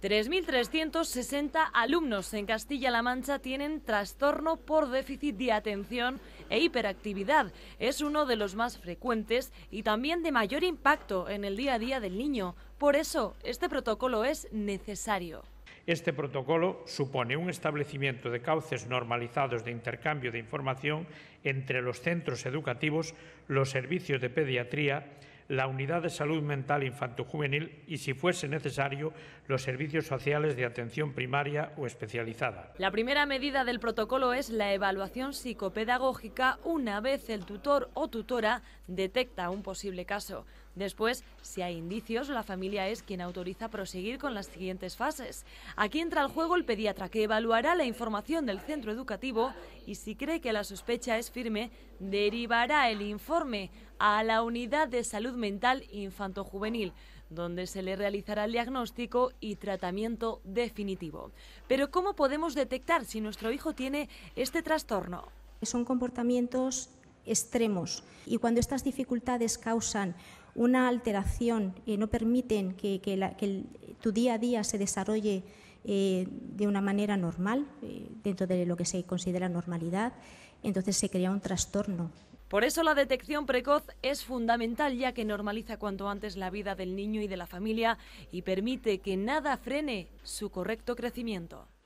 3.360 alumnos en Castilla-La Mancha tienen trastorno por déficit de atención e hiperactividad. Es uno de los más frecuentes y también de mayor impacto en el día a día del niño. Por eso, este protocolo es necesario. Este protocolo supone un establecimiento de cauces normalizados de intercambio de información entre los centros educativos, los servicios de pediatría, la unidad de salud mental infantojuvenil y, si fuese necesario, los servicios sociales de atención primaria o especializada. La primera medida del protocolo es la evaluación psicopedagógica una vez el tutor o tutora detecta un posible caso. Después, si hay indicios, la familia es quien autoriza proseguir con las siguientes fases. Aquí entra al juego el pediatra que evaluará la información del centro educativo y si cree que la sospecha es firme, derivará el informe a la unidad de salud mental infanto-juvenil donde se le realizará el diagnóstico y tratamiento definitivo. Pero ¿cómo podemos detectar si nuestro hijo tiene este trastorno? Son comportamientos extremos y cuando estas dificultades causan una alteración, que eh, no permiten que, tu día a día se desarrolle eh, de una manera normal, eh, dentro de lo que se considera normalidad, entonces se crea un trastorno. Por eso la detección precoz es fundamental ya que normaliza cuanto antes la vida del niño y de la familia y permite que nada frene su correcto crecimiento.